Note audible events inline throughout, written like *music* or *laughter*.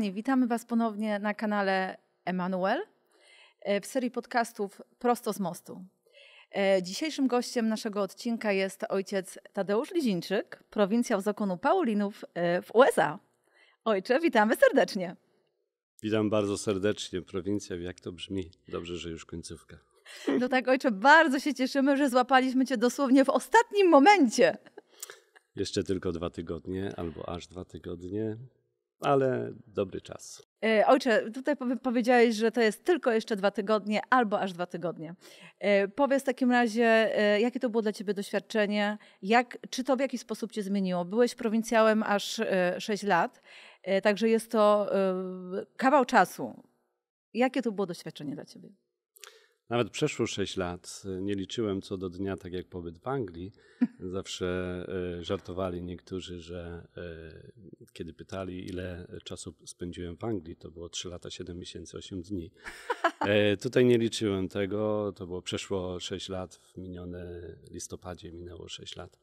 kochani, witamy Was ponownie na kanale Emanuel e, w serii podcastów Prosto z Mostu. E, dzisiejszym gościem naszego odcinka jest ojciec Tadeusz Lizińczyk, prowincjał z okonu Paulinów e, w USA. Ojcze, witamy serdecznie. Witam bardzo serdecznie. Prowincja, jak to brzmi? Dobrze, że już końcówka. No tak, ojcze, bardzo się cieszymy, że złapaliśmy Cię dosłownie w ostatnim momencie. Jeszcze tylko dwa tygodnie, albo aż dwa tygodnie ale dobry czas. E, ojcze, tutaj powiedziałeś, że to jest tylko jeszcze dwa tygodnie albo aż dwa tygodnie. E, powiedz w takim razie, e, jakie to było dla Ciebie doświadczenie, jak, czy to w jakiś sposób Cię zmieniło? Byłeś prowincjałem aż sześć lat, także jest to kawał czasu. Jakie to było doświadczenie dla Ciebie? Nawet przeszło 6 lat. Nie liczyłem co do dnia, tak jak pobyt w Anglii. *laughs* Zawsze e, żartowali niektórzy, że e, kiedy pytali, ile czasu spędziłem w Anglii, to było 3 lata, 7 miesięcy, 8 dni. E, tutaj nie liczyłem tego. To było przeszło 6 lat. W minione listopadzie minęło 6 lat.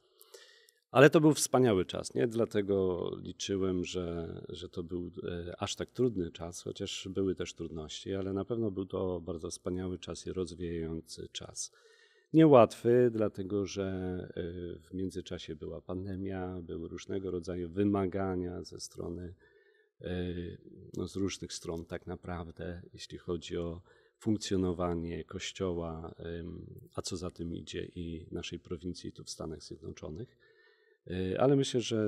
Ale to był wspaniały czas, nie? Dlatego liczyłem, że, że to był e, aż tak trudny czas, chociaż były też trudności, ale na pewno był to bardzo wspaniały czas i rozwijający czas. Niełatwy, dlatego że e, w międzyczasie była pandemia, były różnego rodzaju wymagania ze strony, e, no z różnych stron tak naprawdę, jeśli chodzi o funkcjonowanie Kościoła, a co za tym idzie i naszej prowincji tu w Stanach Zjednoczonych. E, ale myślę, że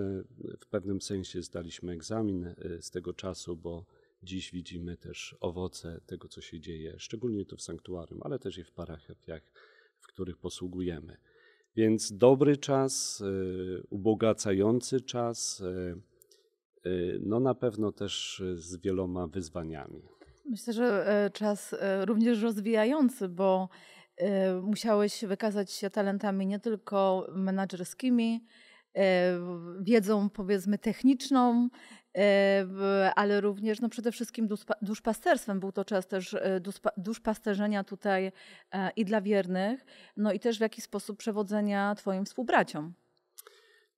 w pewnym sensie zdaliśmy egzamin e, z tego czasu, bo dziś widzimy też owoce tego, co się dzieje, szczególnie tu w sanktuarium, ale też i w parachiach, w których posługujemy. Więc dobry czas, e, ubogacający czas, no na pewno też z wieloma wyzwaniami. Myślę, że czas również rozwijający, bo musiałeś wykazać się talentami nie tylko menedżerskimi, E, wiedzą powiedzmy techniczną, e, ale również no przede wszystkim duszpasterstwem. Był to czas też e, duszpasterzenia tutaj i dla wiernych, no i też w jaki sposób przewodzenia Twoim współbraciom.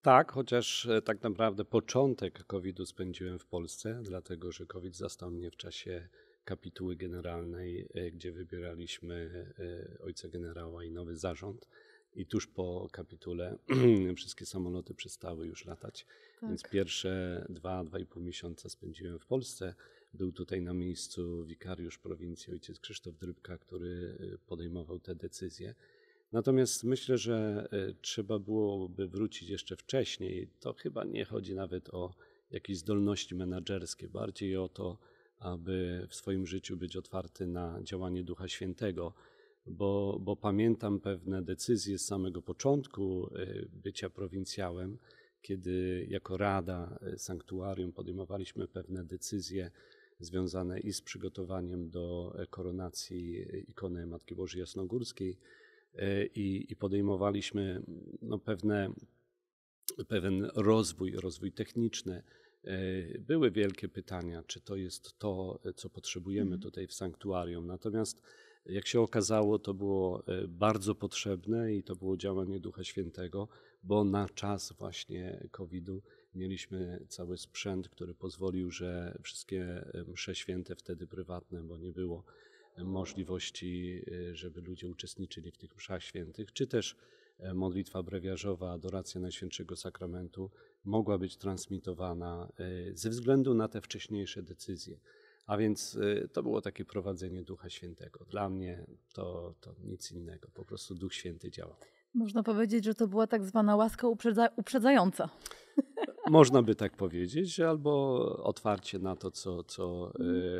Tak, chociaż tak naprawdę początek COVID-u spędziłem w Polsce, dlatego że COVID zastał mnie w czasie kapituły generalnej, gdzie wybieraliśmy ojca generała i nowy zarząd. I tuż po kapitule *clears throat* wszystkie samoloty przestały już latać. Tak. Więc pierwsze dwa, dwa i pół miesiąca spędziłem w Polsce. Był tutaj na miejscu wikariusz prowincji ojciec Krzysztof Drybka, który y, podejmował te decyzje. Natomiast myślę, że y, trzeba byłoby wrócić jeszcze wcześniej. To chyba nie chodzi nawet o jakieś zdolności menedżerskie, bardziej o to, aby w swoim życiu być otwarty na działanie Ducha Świętego bo, bo pamiętam pewne decyzje z samego początku e, bycia prowincjałem, kiedy jako Rada e, Sanktuarium podejmowaliśmy pewne decyzje związane i z przygotowaniem do e, koronacji ikony Matki Bożej Jasnogórskiej i, i podejmowaliśmy no, pewne, pewien rozwój, rozwój techniczny. Były wielkie pytania, czy to jest to, co potrzebujemy mhm. tutaj w sanktuarium. Natomiast jak się okazało, to było e, bardzo potrzebne i to było działanie Ducha Świętego, bo na czas właśnie COVID-u mieliśmy cały sprzęt, który pozwolił, że wszystkie e, msze święte wtedy prywatne, bo nie było możliwości, e, żeby ludzie uczestniczyli w tych mszach świętych, czy też modlitwa brewiarzowa, adoracja Najświętszego Sakramentu mogła być transmitowana ze względu na te wcześniejsze decyzje. A więc y, to było takie prowadzenie Ducha Świętego. Dla mnie to, to nic innego, po prostu Duch Święty działał. Można powiedzieć, że to była tak zwana łaska uprzedza uprzedzająca. *laughs* Można by tak powiedzieć, albo otwarcie na to, co, co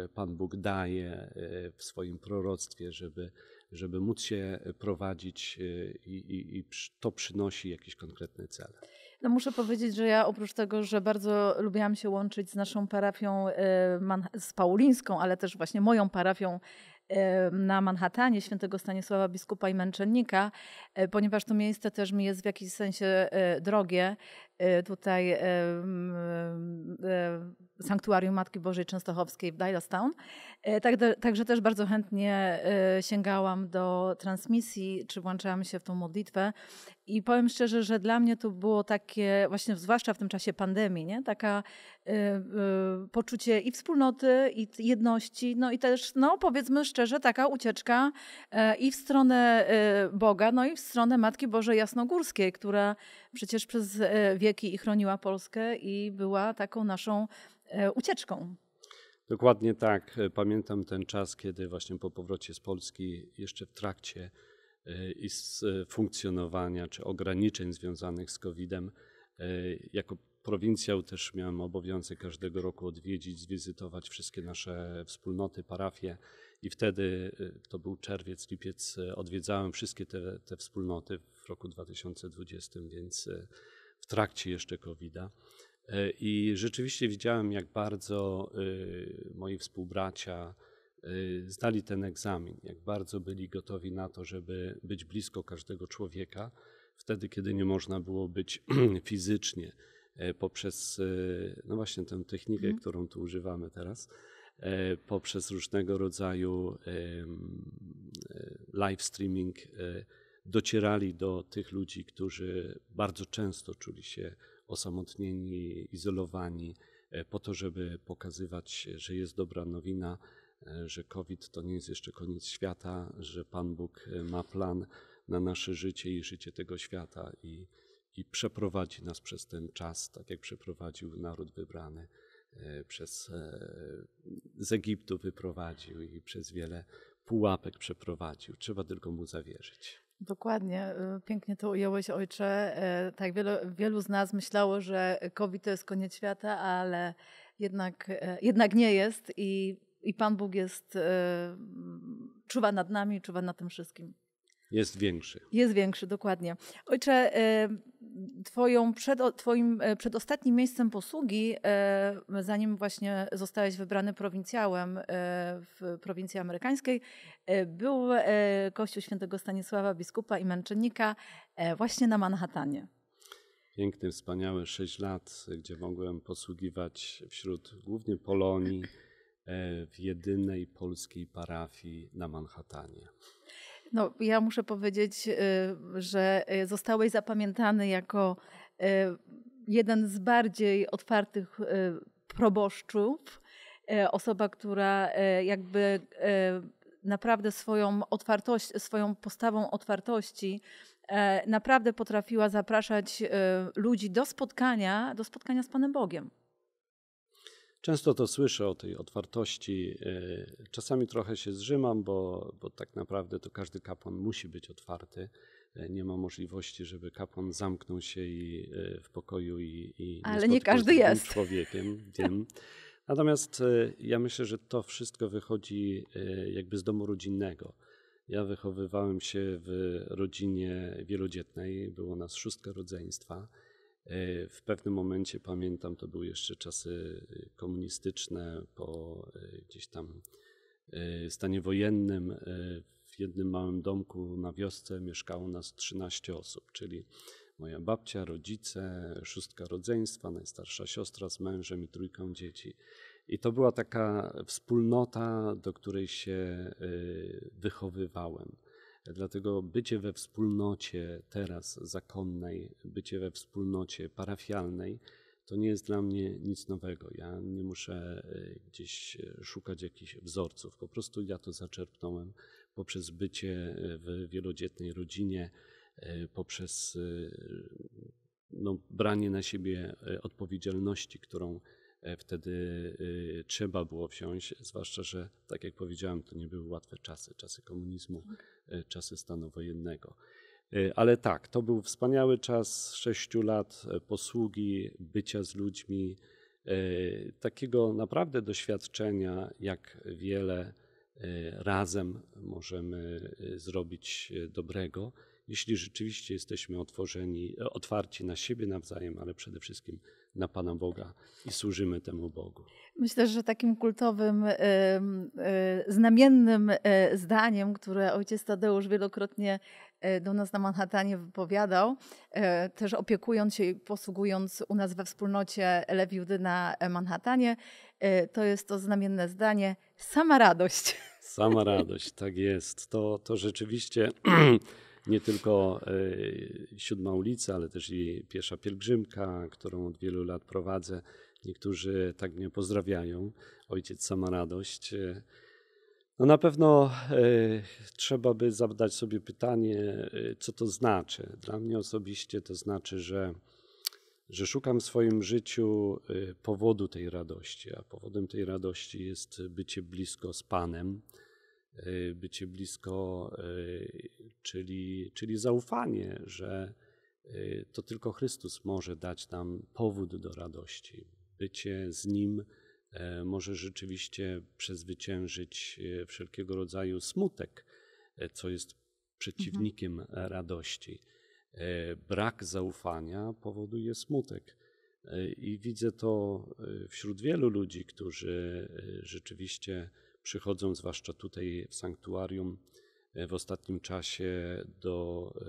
y, Pan Bóg daje y, w swoim proroctwie, żeby żeby móc się prowadzić y, i, i, i to przynosi jakieś konkretne cele. No muszę powiedzieć, że ja oprócz tego, że bardzo lubiłam się łączyć z naszą parafią, y, z Paulińską, ale też właśnie moją parafią y, na Manhattanie świętego Stanisława biskupa i męczennika, ponieważ to miejsce też mi jest w jakimś sensie drogie. Y, tutaj y, mm, y, Sanktuarium Matki Bożej Częstochowskiej w Doylestown. Tak także też bardzo chętnie sięgałam do transmisji, czy włączałam się w tą modlitwę. I powiem szczerze, że dla mnie to było takie, właśnie zwłaszcza w tym czasie pandemii, nie? taka poczucie i wspólnoty, i jedności, no i też, no powiedzmy szczerze, taka ucieczka i w stronę Boga, no i w stronę Matki Bożej Jasnogórskiej, która przecież przez e, wieki i chroniła Polskę i była taką naszą e, ucieczką. Dokładnie tak. E, pamiętam ten czas, kiedy właśnie po powrocie z Polski, jeszcze w trakcie i z funkcjonowania czy ograniczeń związanych z COVID-em, jako prowincjał też miałem obowiązek każdego roku odwiedzić, zwizytować wszystkie nasze wspólnoty, parafie i wtedy, to był czerwiec, lipiec, odwiedzałem wszystkie te, te wspólnoty w roku 2020, więc e, w trakcie jeszcze COVID-a. E, I rzeczywiście widziałem, jak bardzo e, moi współbracia zdali ten egzamin, jak bardzo byli gotowi na to, żeby być blisko każdego człowieka, wtedy, kiedy nie można było być *clears throat* fizycznie poprzez, no właśnie tę technikę, mm. którą tu używamy teraz, poprzez różnego rodzaju live streaming docierali do tych ludzi, którzy bardzo często czuli się osamotnieni, izolowani, e, po to, żeby pokazywać, że jest dobra nowina, e, że COVID to nie jest jeszcze koniec świata, że Pan Bóg e, ma plan na nasze życie i życie tego świata i, i przeprowadzi nas przez ten czas, tak jak przeprowadził naród wybrany przez, z Egiptu wyprowadził i przez wiele pułapek przeprowadził. Trzeba tylko mu zawierzyć. Dokładnie, y, pięknie to ująłeś ojcze. E, tak, wielu, wielu z nas myślało, że COVID to jest koniec świata, ale jednak, e, jednak nie jest i, i Pan Bóg jest, e, czuwa nad nami, czuwa nad tym wszystkim. Jest większy. Jest większy, dokładnie. Ojcze, y, twoją przed, twoim y, przedostatnim miejscem posługi, y, zanim właśnie zostałeś wybrany prowincjałem w prowincji amerykańskiej, był kościół świętego Stanisława Biskupa i Męczennika właśnie na Manhattanie. Piękny, wspaniały sześć lat, gdzie mogłem posługiwać wśród głównie Polonii w jedynej polskiej parafii na Manhattanie. No, ja muszę powiedzieć, y, że y, zostałeś zapamiętany jako y, jeden z bardziej otwartych proboszczów. Osoba, która jakby naprawdę swoją, otwartość, swoją postawą otwartości naprawdę potrafiła zapraszać ludzi do spotkania, do spotkania z Panem Bogiem. Często to słyszę o tej otwartości. E, czasami trochę się zrzymam, bo, bo tak naprawdę to każdy kapłan musi być otwarty. E, nie ma możliwości, żeby kapłan zamknął się i, e, w pokoju i, i Ale nie, nie każdy jest człowiekiem, wiem. *laughs* Natomiast ja myślę, że to wszystko wychodzi jakby z domu rodzinnego. Ja wychowywałem się w rodzinie wielodzietnej, było nas szóstka rodzeństwa. E, w pewnym momencie pamiętam, to były jeszcze czasy e, komunistyczne, po e, gdzieś tam stanie wojennym. W jednym małym domku na wiosce mieszkało nas 13 osób, czyli moja babcia, rodzice, szóstka rodzeństwa, najstarsza siostra z mężem i trójką dzieci. I to była taka wspólnota, do której się wychowywałem. Dlatego bycie we wspólnocie teraz zakonnej, bycie we wspólnocie parafialnej, to nie jest dla mnie nic nowego. Ja nie muszę e, gdzieś e, szukać jakichś wzorców. Po prostu ja to zaczerpnąłem poprzez bycie e, w wielodzietnej rodzinie, poprzez no, branie na siebie odpowiedzialności, którą E, wtedy e, trzeba było wziąć, zwłaszcza, że tak jak powiedziałem, to nie były łatwe czasy, czasy komunizmu, tak. e, czasy stanu wojennego. Ale tak, to był wspaniały czas sześciu lat posługi, bycia z ludźmi, takiego naprawdę doświadczenia, jak wiele razem możemy zrobić dobrego jeśli rzeczywiście jesteśmy otworzeni, e, otwarci na siebie nawzajem, ale przede wszystkim na Pana Boga i służymy temu Bogu. Myślę, że takim kultowym, znamiennym e, zdaniem, które ojciec Tadeusz wielokrotnie e, do nas na Manhattanie wypowiadał, też opiekując się i posługując u nas we wspólnocie Lewiudy na Manhattanie, to jest to znamienne zdanie sama radość. Sama radość, tak jest. To, to rzeczywiście *clears throat* nie tylko e, Siódma ulica, ale też i Piesza Pielgrzymka, którą od wielu lat prowadzę. Niektórzy tak mnie pozdrawiają. Ojciec sama radość. E, no na pewno e, trzeba by zadać sobie pytanie, co to znaczy. Dla mnie osobiście to znaczy, że, że szukam w swoim życiu powodu tej radości, a powodem tej radości jest bycie blisko z Panem Y, bycie blisko, y, czyli, czyli zaufanie, że y, to tylko Chrystus może dać nam powód do radości. Bycie z Nim e, może rzeczywiście przezwyciężyć e, wszelkiego rodzaju smutek, e, co jest przeciwnikiem mhm. radości. Brak zaufania powoduje smutek. I widzę to wśród wielu ludzi, którzy rzeczywiście przychodzą, zwłaszcza tutaj w sanktuarium, e, w ostatnim czasie do, e,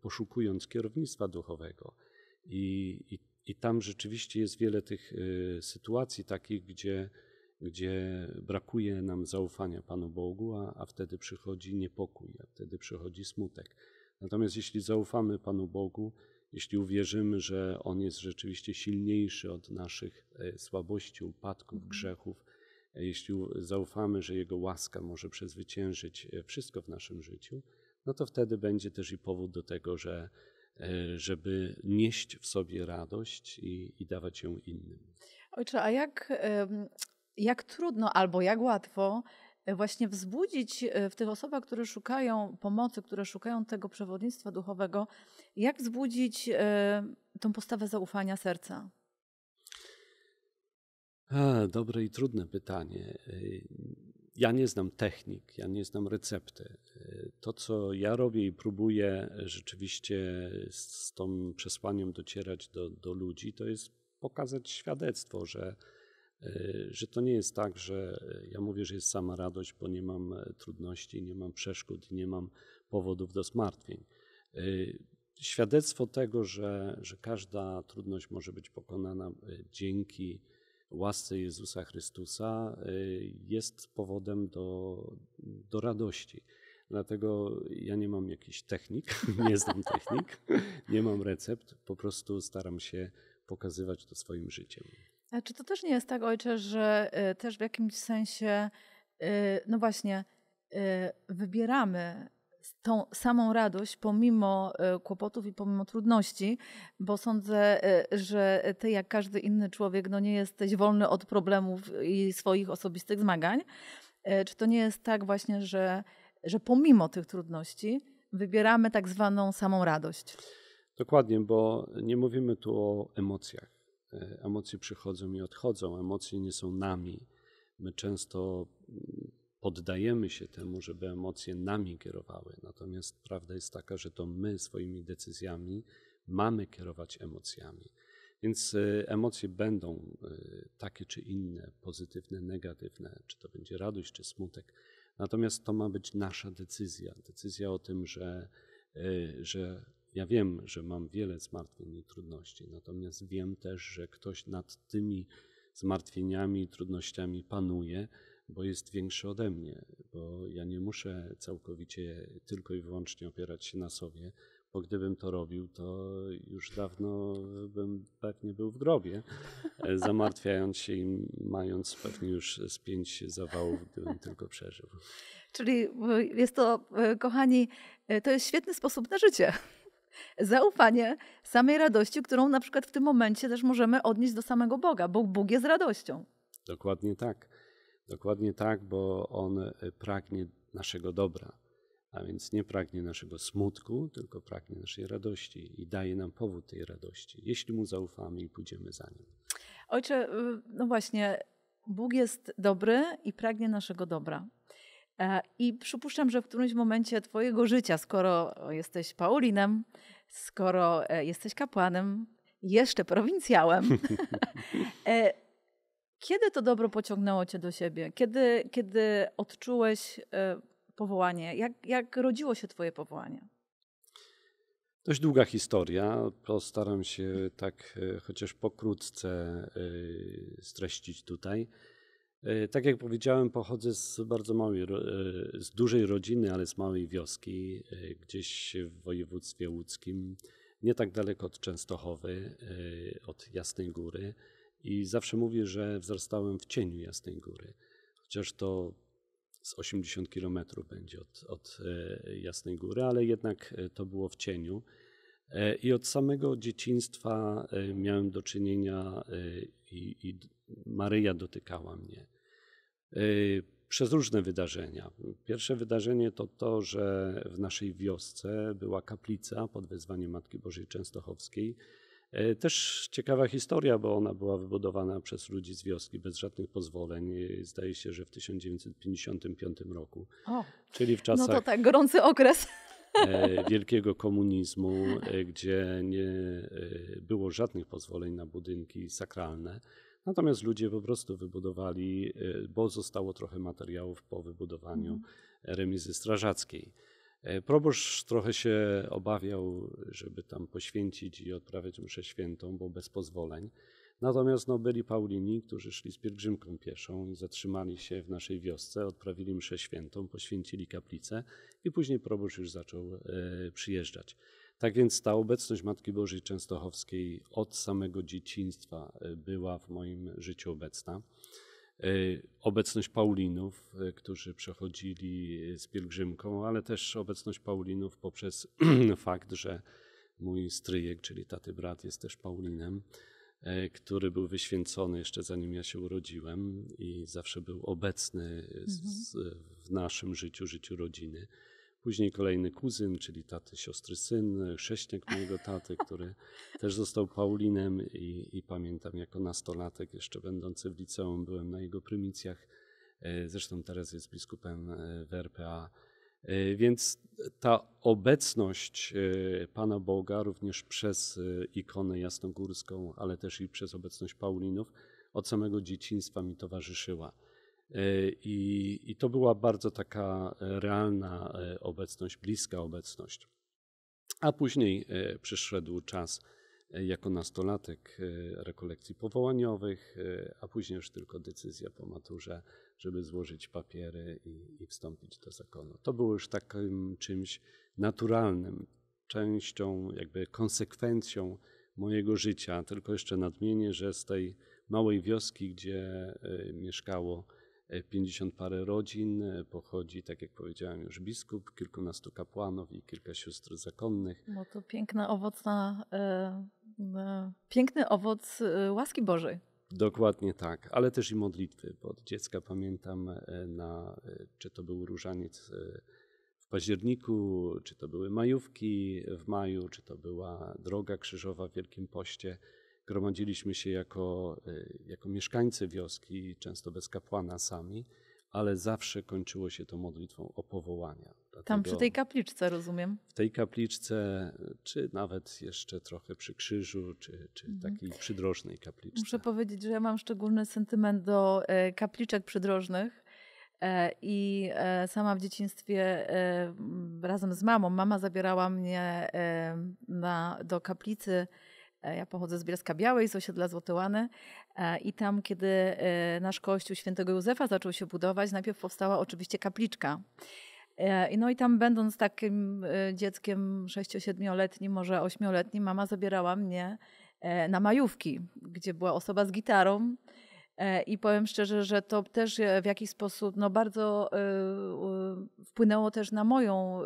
poszukując kierownictwa duchowego. I, i, i tam rzeczywiście jest wiele tych e, sytuacji takich, gdzie, gdzie brakuje nam zaufania Panu Bogu, a, a wtedy przychodzi niepokój, a wtedy przychodzi smutek. Natomiast jeśli zaufamy Panu Bogu, jeśli uwierzymy, że On jest rzeczywiście silniejszy od naszych słabości, upadków, mhm. grzechów, jeśli zaufamy, że Jego łaska może przezwyciężyć e, wszystko w naszym życiu, no to wtedy będzie też i powód do tego, że, e, żeby nieść w sobie radość i, i dawać ją innym. Ojcze, a jak, jak trudno albo jak łatwo e, właśnie wzbudzić w tych osobach, które szukają pomocy, które szukają tego przewodnictwa duchowego, jak wzbudzić tą postawę zaufania serca? dobre i trudne pytanie. Y, ja nie znam technik, ja nie znam recepty. Y, to, co ja robię i próbuję rzeczywiście z tą przesłaniem docierać do, do ludzi, to jest pokazać świadectwo, że, y, że to nie jest tak, że ja mówię, że jest sama radość, bo nie mam trudności, nie mam przeszkód i nie mam powodów do zmartwień. Świadectwo tego, że, że każda trudność może być pokonana dzięki łasce Jezusa Chrystusa y, jest powodem do, do radości. Dlatego ja nie mam jakichś technik, *laughs* nie znam technik, nie mam recept, po prostu staram się pokazywać to swoim życiem. A czy to też nie jest tak, ojcze, że y, też w jakimś sensie, y, no właśnie, wybieramy tą samą radość pomimo e, kłopotów i pomimo trudności, bo sądzę, e, że ty jak każdy inny człowiek no nie jesteś wolny od problemów i swoich osobistych zmagań. E, czy to nie jest tak właśnie, że, że pomimo tych trudności wybieramy tak zwaną samą radość? Dokładnie, bo nie mówimy tu o emocjach. Emocje przychodzą i odchodzą, emocje nie są nami. My często poddajemy się temu, żeby emocje nami kierowały. Natomiast prawda jest taka, że to my swoimi decyzjami mamy kierować emocjami. Więc e, emocje będą e, takie czy inne, pozytywne, negatywne, czy to będzie radość, czy smutek. Natomiast to ma być nasza decyzja. Decyzja o tym, że, e, że ja wiem, że mam wiele zmartwień i trudności, natomiast wiem też, że ktoś nad tymi zmartwieniami i trudnościami panuje bo jest większy ode mnie, bo ja nie muszę całkowicie tylko i wyłącznie opierać się na sobie, bo gdybym to robił, to już dawno bym pewnie był w grobie, *laughs* zamartwiając się i mając pewnie już z pięć zawałów, gdybym tylko przeżył. Czyli e, jest to, e, kochani, e, to jest świetny sposób na życie. *laughs* Zaufanie samej radości, którą na przykład w tym momencie też możemy odnieść do samego Boga, bo Bóg jest radością. Dokładnie tak. Dokładnie tak, bo on e, pragnie naszego dobra, a więc nie pragnie naszego smutku, tylko pragnie naszej radości i daje nam powód tej radości, jeśli mu zaufamy i pójdziemy za nim. Ojcze, y, no właśnie, Bóg jest dobry i pragnie naszego dobra. E, I przypuszczam, że w którymś momencie Twojego życia, skoro jesteś Paulinem, skoro e, jesteś kapłanem, jeszcze prowincjałem, *laughs* Kiedy to dobro pociągnęło cię do siebie? Kiedy, kiedy odczułeś e, powołanie? Jak, jak rodziło się twoje powołanie? Dość długa historia. Postaram się tak e, chociaż pokrótce e, streścić tutaj. Tak jak powiedziałem, pochodzę z bardzo małej, z dużej rodziny, ale z małej wioski, gdzieś w województwie łódzkim, nie tak daleko od Częstochowy, od Jasnej Góry. I zawsze mówię, że wzrastałem w cieniu Jasnej Góry, chociaż to z 80 kilometrów będzie od, od e, Jasnej Góry, ale jednak e, to było w cieniu. E, I od samego dzieciństwa miałem do czynienia i, i Maryja dotykała mnie przez różne wydarzenia. Pierwsze wydarzenie to to, że w naszej wiosce była kaplica pod wezwaniem Matki Bożej Częstochowskiej E, też ciekawa historia, bo ona była wybudowana przez ludzi z wioski bez żadnych pozwoleń. E, zdaje się, że w 1955 roku. O, czyli w czasach. No to tak, gorący okres. E, wielkiego komunizmu, gdzie nie było żadnych pozwoleń na budynki sakralne. Natomiast ludzie po prostu wybudowali, bo zostało trochę materiałów po wybudowaniu mhm. remizy strażackiej. E, proboszcz trochę się obawiał, żeby tam poświęcić i odprawiać mszę świętą, bo bez pozwoleń. Natomiast no, byli Paulini, którzy szli z pielgrzymką pieszą, zatrzymali się w naszej wiosce, odprawili mszę świętą, poświęcili kaplicę i później proboszcz już zaczął e, przyjeżdżać. Tak więc ta obecność Matki Bożej Częstochowskiej od samego dzieciństwa e, była w moim życiu obecna. E, obecność Paulinów, e, którzy przechodzili e, z pielgrzymką, ale też obecność Paulinów poprzez *clears throat* fakt, że mój stryjek, czyli taty brat, jest też Paulinem, który był wyświęcony jeszcze zanim ja się urodziłem i zawsze był obecny mhm. z, w naszym życiu, życiu rodziny. Później kolejny kuzyn, czyli taty, siostry, syn, sześniak mojego taty, który *laughs* też został Paulinem i, i, pamiętam jako nastolatek, jeszcze będący w liceum, byłem na jego prymicjach. E, zresztą teraz jest biskupem e, w RPA. E, więc ta obecność Pana Boga również przez ikonę jasnogórską, ale też i przez obecność Paulinów od samego dzieciństwa mi towarzyszyła. E, I, I to była bardzo taka e, realna e, obecność, bliska obecność. A później przyszedł czas jako nastolatek rekolekcji powołaniowych, a później już tylko decyzja po maturze, żeby złożyć papiery i, i wstąpić do zakonu. To było już takim czymś naturalnym, częścią, jakby konsekwencją mojego życia. Tylko jeszcze nadmienię, że z tej małej wioski, gdzie mieszkało 50 e, parę rodzin, e, pochodzi, tak jak powiedziałem już, biskup, kilkunastu kapłanów i kilka sióstr zakonnych. No to piękna owocna, e, e, piękny owoc e, łaski Bożej. Dokładnie tak, ale też i modlitwy, bo od dziecka pamiętam na, czy to był różaniec w październiku, czy to były majówki w maju, czy to była droga krzyżowa w Wielkim Poście – gromadziliśmy się jako, y, jako mieszkańcy wioski, często bez kapłana sami, ale zawsze kończyło się to modlitwą o powołania. Dlatego Tam przy tej kapliczce, rozumiem. W tej kapliczce, czy nawet jeszcze trochę przy krzyżu, czy, czy mhm. takiej przydrożnej kapliczce. Muszę powiedzieć, że ja mam szczególny sentyment do e, kapliczek przydrożnych. E, I e, sama w dzieciństwie razem z mamą, mama zabierała mnie na, do kaplicy E, ja pochodzę z Bielska Białej, z osiedla Złotyłany e, i tam, kiedy e, nasz kościół świętego Józefa zaczął się budować, najpierw powstała oczywiście kapliczka. No i tam będąc takim dzieckiem 6-7-letnim, może 8-letnim, mama zabierała mnie na majówki, gdzie była osoba z gitarą. I powiem szczerze, że to też w jakiś sposób no, bardzo wpłynęło też na moją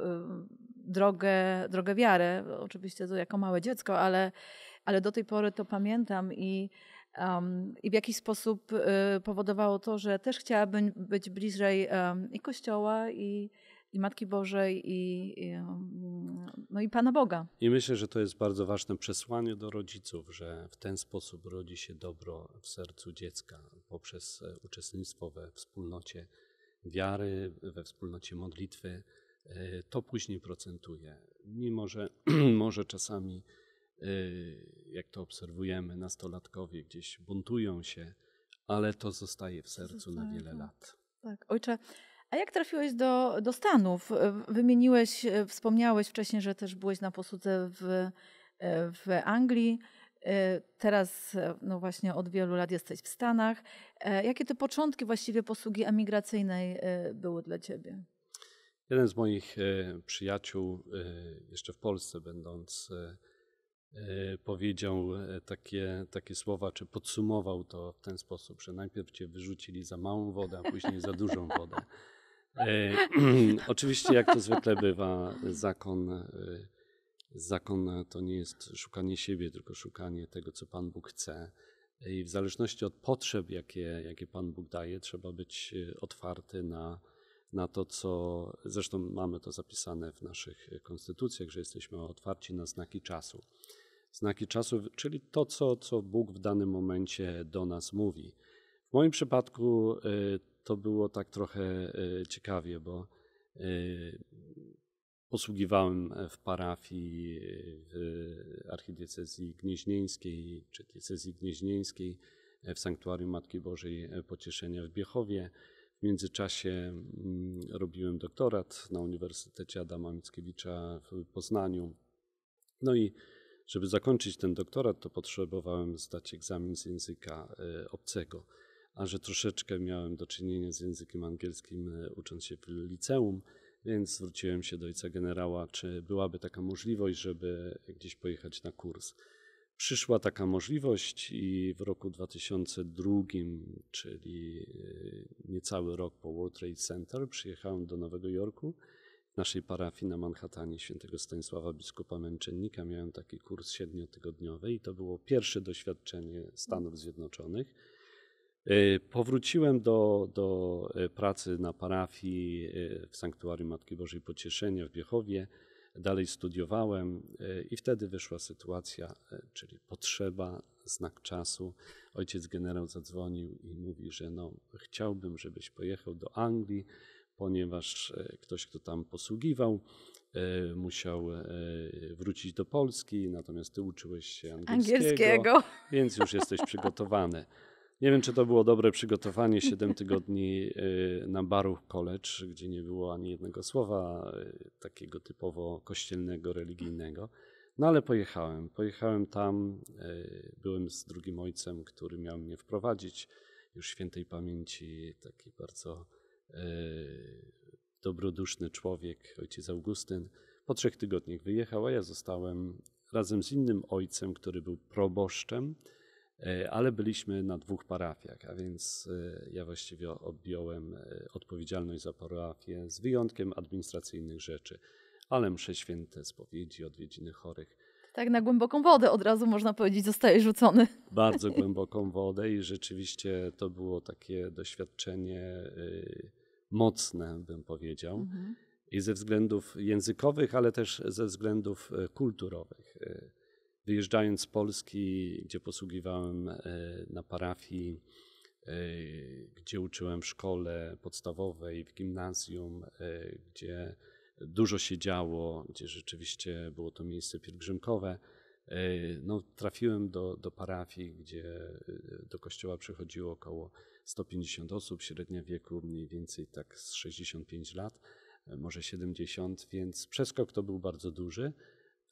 drogę, drogę wiary. Oczywiście to jako małe dziecko, ale ale do tej pory to pamiętam i, um, i w jakiś sposób y, powodowało to, że też chciałabym być bliżej i Kościoła, i, i Matki Bożej i, i, no i Pana Boga. I myślę, że to jest bardzo ważne przesłanie do rodziców, że w ten sposób rodzi się dobro w sercu dziecka poprzez e, uczestnictwo we wspólnocie wiary, we wspólnocie modlitwy. E, to później procentuje. Mimo, że *clears throat* może czasami Y, jak to obserwujemy, nastolatkowie gdzieś buntują się, ale to zostaje w sercu zostaje, na wiele tak. lat. Tak, ojcze. A jak trafiłeś do, do Stanów? Y, wymieniłeś, y, wspomniałeś wcześniej, że też byłeś na posłudze w, w Anglii. Teraz, no właśnie, od wielu lat jesteś w Stanach. Jakie te początki właściwie posługi emigracyjnej były dla ciebie? Jeden z moich przyjaciół, jeszcze w Polsce, będąc Y, powiedział e, takie, takie słowa, czy podsumował to w ten sposób, że najpierw cię wyrzucili za małą wodę, a później za dużą wodę. E, *clears throat* oczywiście, jak to zwykle bywa, zakon, e, zakon to nie jest szukanie siebie, tylko szukanie tego, co Pan Bóg chce. I w zależności od potrzeb, jakie, jakie Pan Bóg daje, trzeba być otwarty na, na to, co zresztą mamy to zapisane w naszych konstytucjach, że jesteśmy otwarci na znaki czasu. Znaki czasu, czyli to, co, co Bóg w danym momencie do nas mówi. W moim przypadku y, to było tak trochę y, ciekawie, bo y, posługiwałem w parafii w archidiecezji gnieźnieńskiej czy diecezji gnieźnieńskiej w Sanktuarium Matki Bożej Pocieszenia w Biechowie. W międzyczasie mm, robiłem doktorat na Uniwersytecie Adama Mickiewicza w Poznaniu. No i żeby zakończyć ten doktorat, to potrzebowałem zdać egzamin z języka e, obcego. A że troszeczkę miałem do czynienia z językiem angielskim e, ucząc się w liceum, więc zwróciłem się do ojca generała, czy byłaby taka możliwość, żeby gdzieś pojechać na kurs przyszła taka możliwość i w roku 2002, czyli e, niecały rok po World Trade Center, przyjechałem do Nowego Jorku. W naszej parafii na Manhattanie świętego Stanisława biskupa męczennika miałem taki kurs siedmiotygodniowy i to było pierwsze doświadczenie Stanów Zjednoczonych. E, powróciłem do, do e, pracy na parafii w Sanktuarium Matki Bożej Pocieszenia w Biechowie dalej studiowałem e, i wtedy wyszła sytuacja, e, czyli potrzeba, znak czasu. Ojciec generał zadzwonił i mówi, że no, chciałbym, żebyś pojechał do Anglii, ponieważ e, ktoś, kto tam posługiwał, musiał wrócić do Polski, natomiast ty uczyłeś się angielskiego, angielskiego. więc już jesteś przygotowany. Nie wiem, czy to było dobre przygotowanie. Siedem tygodni y, na baru college, gdzie nie było ani jednego słowa y, takiego typowo kościelnego, religijnego. No ale pojechałem. Pojechałem tam. Y, byłem z drugim ojcem, który miał mnie wprowadzić. Już świętej pamięci, taki bardzo dobroduszny człowiek, ojciec Augustyn. Po trzech tygodniach wyjechał, a ja zostałem razem z innym ojcem, który był proboszczem E, ale byliśmy na dwóch parafiach, a więc e, ja właściwie objąłem e, odpowiedzialność za parafię z wyjątkiem administracyjnych rzeczy, ale msze święte, spowiedzi, odwiedziny chorych. Tak, na głęboką wodę od razu można powiedzieć, zostaje rzucony. Bardzo *laughs* głęboką wodę i rzeczywiście to było takie doświadczenie mocne, bym powiedział. Mhm. I ze względów językowych, ale też ze względów kulturowych Wyjeżdżając z Polski, gdzie posługiwałem e, na parafii, e, gdzie uczyłem w szkole podstawowej, w gimnazjum, e, gdzie dużo się działo, gdzie rzeczywiście było to miejsce pielgrzymkowe. No, trafiłem do, do parafii, gdzie do kościoła przychodziło około 150 osób, średnia wieku mniej więcej tak z 65 lat, może 70, więc przeskok to był bardzo duży,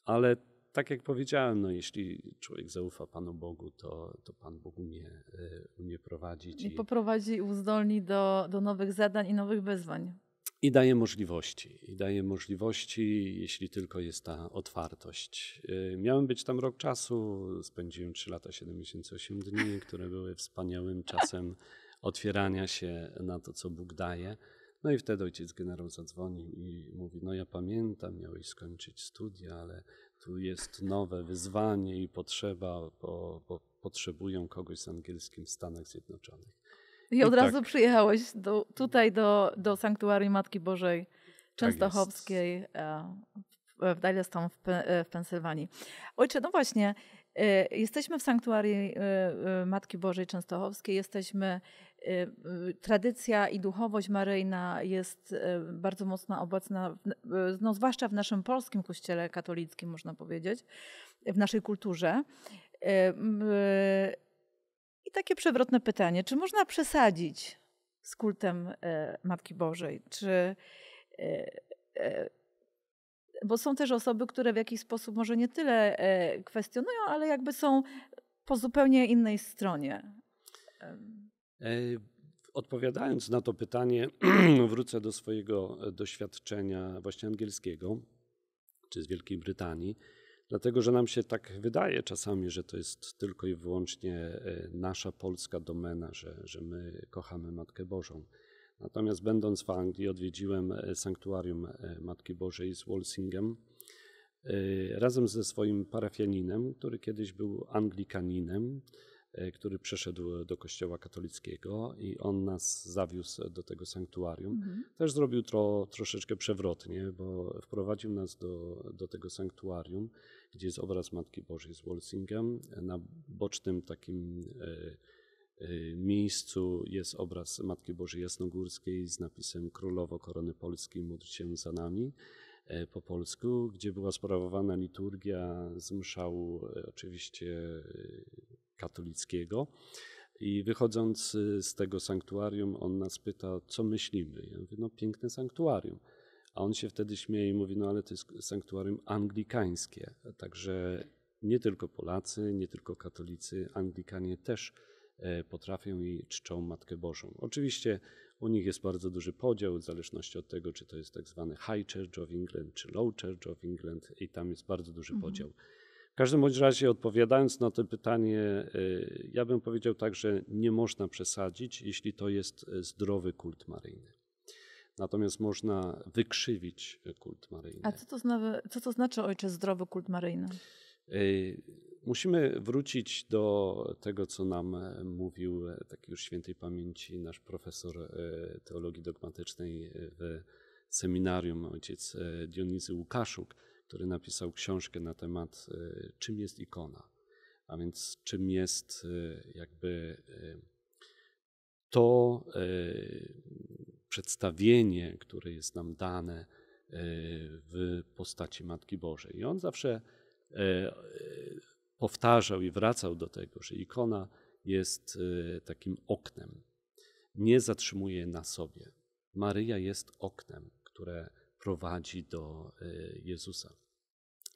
ale tak jak powiedziałem, no jeśli człowiek zaufa Panu Bogu, to, to Pan Bóg umie, e, umie prowadzić. I, i poprowadzi uzdolni do, do nowych zadań i nowych wyzwań. I daje możliwości. I daje możliwości, jeśli tylko jest ta otwartość. E, miałem być tam rok czasu, spędziłem 3 lata, 7 miesięcy, 8 dni, które były wspaniałym czasem otwierania się na to, co Bóg daje. No i wtedy ojciec generał zadzwonił i mówi: No ja pamiętam, miałeś skończyć studia, ale prostu jest nowe wyzwanie i potrzeba, bo, bo potrzebują kogoś z angielskim w Stanach Zjednoczonych. I od tak- razu przyjechałeś do, tutaj do, do Sanktuarium Matki Bożej tak Częstochowskiej tak w Daleston w, e, w Pensylwanii. Ojcze, no właśnie, e, jesteśmy w Sanktuarii Matki Bożej Częstochowskiej, jesteśmy Y, y, tradycja i duchowość maryjna jest y, bardzo mocno obecna, no zwłaszcza w naszym polskim kościele katolickim, można powiedzieć, w naszej kulturze. I takie przewrotne pytanie, czy można przesadzić z kultem Matki Bożej? Czy bo są też osoby, które w jakiś sposób może nie tyle kwestionują, ale jakby są po zupełnie innej stronie. E, odpowiadając na to pytanie, *clears throat* wrócę do swojego e, doświadczenia właśnie angielskiego, czy z Wielkiej Brytanii, dlatego że nam się tak wydaje czasami, że to jest tylko i wyłącznie e, nasza polska domena, że, że my kochamy Matkę Bożą. Natomiast będąc w Anglii odwiedziłem sanktuarium Matki Bożej z Walsingham razem ze swoim parafianinem, który kiedyś był Anglikaninem. E, który przeszedł do kościoła katolickiego i on nas zawiózł do tego sanktuarium. Mhm. Też zrobił to troszeczkę przewrotnie, bo wprowadził nas do, do tego sanktuarium, gdzie jest obraz Matki Bożej z Walsingham. Na bocznym takim e, e, miejscu jest obraz Matki Bożej Jasnogórskiej z napisem Królowo Korony Polskiej, módl się za nami po polsku, gdzie była sprawowana liturgia z mszału oczywiście katolickiego. I wychodząc y, z tego sanktuarium, on nas pyta, co myślimy. Ja mówię, no piękne sanktuarium. A on się wtedy śmieje i mówi, no ale to jest sanktuarium anglikańskie. Także nie tylko Polacy, nie tylko katolicy, Anglikanie też e, potrafią i czczą Matkę Bożą. Oczywiście u nich jest bardzo duży podział w zależności od tego, czy to jest tak zwany High Church of England, czy Low Church of England i tam jest bardzo duży mhm. podział. W każdym bądź razie, odpowiadając na to pytanie, e, ja bym powiedział tak, że nie można przesadzić, jeśli to jest e, zdrowy kult maryjny. Natomiast można wykrzywić e, kult maryjny. A co to, co to znaczy, ojcze, zdrowy kult maryjny? Musimy wrócić do tego, co nam mówił taki już świętej pamięci nasz profesor teologii dogmatycznej w seminarium, ojciec Dionizy Łukaszuk który napisał książkę na temat, e, czym jest ikona, a więc czym jest e, jakby e, to przedstawienie, które jest nam dane w postaci Matki Bożej. I on zawsze powtarzał i wracał do tego, że ikona jest takim oknem. Nie zatrzymuje na sobie. Maryja jest oknem, które prowadzi do e, Jezusa.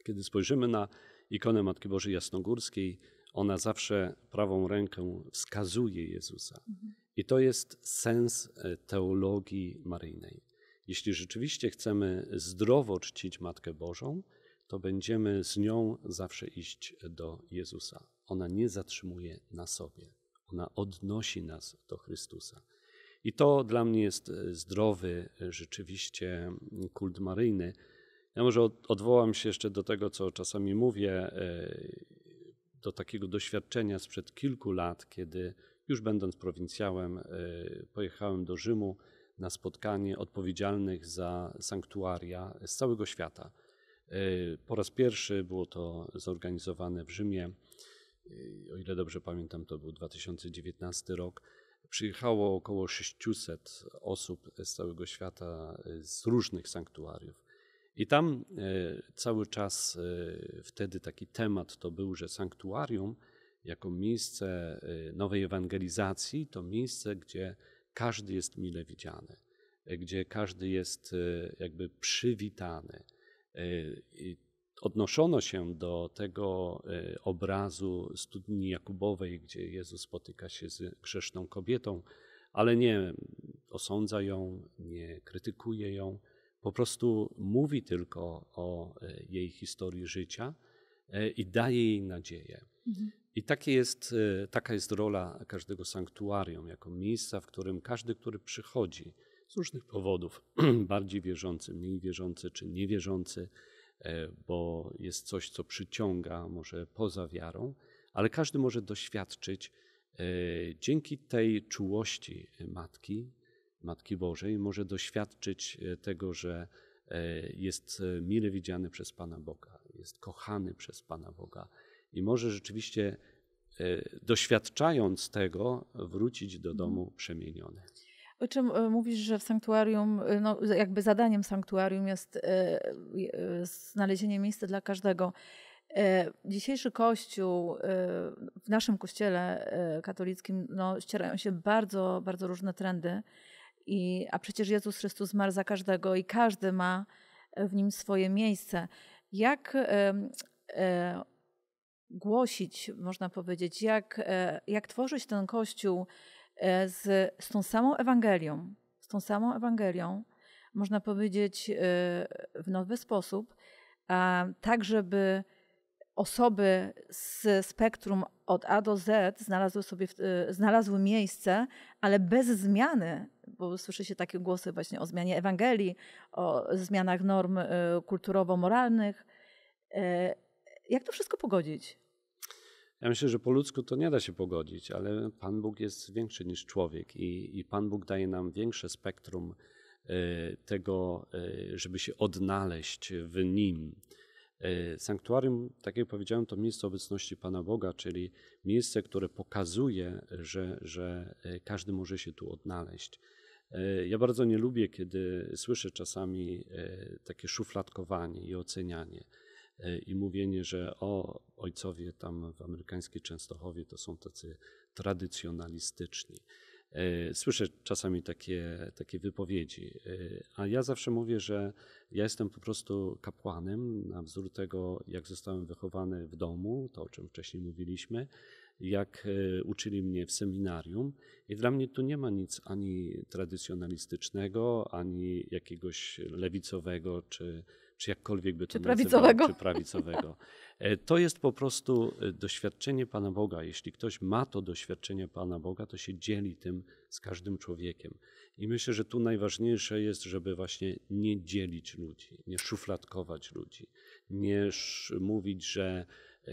Kiedy spojrzymy na ikonę Matki Bożej Jasnogórskiej, ona zawsze prawą rękę wskazuje Jezusa. Mhm. I to jest sens e, teologii maryjnej. Jeśli rzeczywiście chcemy zdrowo czcić Matkę Bożą, to będziemy z nią zawsze iść do Jezusa. Ona nie zatrzymuje na sobie, ona odnosi nas do Chrystusa. I to dla mnie jest e, zdrowy, e, rzeczywiście kult maryjny. Ja może odwołam się jeszcze do tego, co czasami mówię, e, do takiego doświadczenia sprzed kilku lat, kiedy już będąc prowincjałem, pojechałem do Rzymu na spotkanie odpowiedzialnych za sanktuaria z całego świata. Po raz pierwszy było to zorganizowane w Rzymie. O ile dobrze pamiętam, to był 2019 rok. Przyjechało około 600 osób z całego świata, y, z różnych sanktuariów. I tam y, cały czas y, wtedy taki temat to był, że sanktuarium jako miejsce nowej ewangelizacji to miejsce, gdzie każdy jest mile widziany, gdzie każdy jest jakby przywitany odnoszono się do tego e, obrazu studni Jakubowej, gdzie Jezus spotyka się z grzeszną kobietą, ale nie osądza ją, nie krytykuje ją, po prostu mówi tylko o e, jej historii życia e, i daje jej nadzieję. Mhm. I takie jest, taka jest rola każdego sanktuarium, jako miejsca, w którym każdy, który przychodzi z różnych powodów, *clears throat* bardziej wierzący, mniej wierzący czy niewierzący, E, bo jest coś, co przyciąga może poza wiarą, ale każdy może doświadczyć e, dzięki tej czułości Matki, Matki Bożej, może doświadczyć e, tego, że jest mile widziany przez Pana Boga, jest kochany przez Pana Boga i może rzeczywiście doświadczając tego wrócić do mhm. domu przemieniony czym e, mówisz, że w sanktuarium, e, no jakby zadaniem sanktuarium jest e, znalezienie miejsca dla każdego. Dzisiejszy kościół, w naszym kościele katolickim, no, ścierają się bardzo, bardzo różne trendy. I, a przecież Jezus Chrystus zmarł za każdego i każdy ma w nim swoje miejsce. Jak e, e, głosić, można powiedzieć, jak, e, jak tworzyć ten kościół E, z, z tą samą Ewangelią, z tą samą Ewangelią, można powiedzieć e, w nowy sposób, tak żeby osoby z spektrum od A do Z znalazły, sobie, e, znalazły miejsce, ale bez zmiany, bo słyszy się takie głosy właśnie o zmianie Ewangelii, o zmianach norm kulturowo-moralnych. Jak to wszystko pogodzić? Ja myślę, że po ludzku to nie da się pogodzić, ale Pan Bóg jest większy niż człowiek i, i Pan Bóg daje nam większe spektrum e, tego, e, żeby się odnaleźć w Nim. E, sanktuarium, tak jak powiedziałem, to miejsce obecności Pana Boga, czyli miejsce, które pokazuje, że, że każdy może się tu odnaleźć. Ja bardzo nie lubię, kiedy słyszę czasami takie szufladkowanie i ocenianie. E, i mówienie, że o ojcowie tam w amerykańskiej Częstochowie to są tacy tradycjonalistyczni. E, słyszę czasami takie, takie wypowiedzi, e, a ja zawsze mówię, że ja jestem po prostu kapłanem na wzór tego, jak zostałem wychowany w domu, to o czym wcześniej mówiliśmy, jak uczyli mnie w seminarium. I dla mnie tu nie ma nic ani tradycjonalistycznego, ani jakiegoś lewicowego czy czy jakkolwiek by to czy nazywał, prawicowego. czy prawicowego. *laughs* E, to jest po prostu e, doświadczenie Pana Boga. Jeśli ktoś ma to doświadczenie Pana Boga, to się dzieli tym z każdym człowiekiem. I myślę, że tu najważniejsze jest, żeby właśnie nie dzielić ludzi, nie szufladkować ludzi, nie mówić, że e,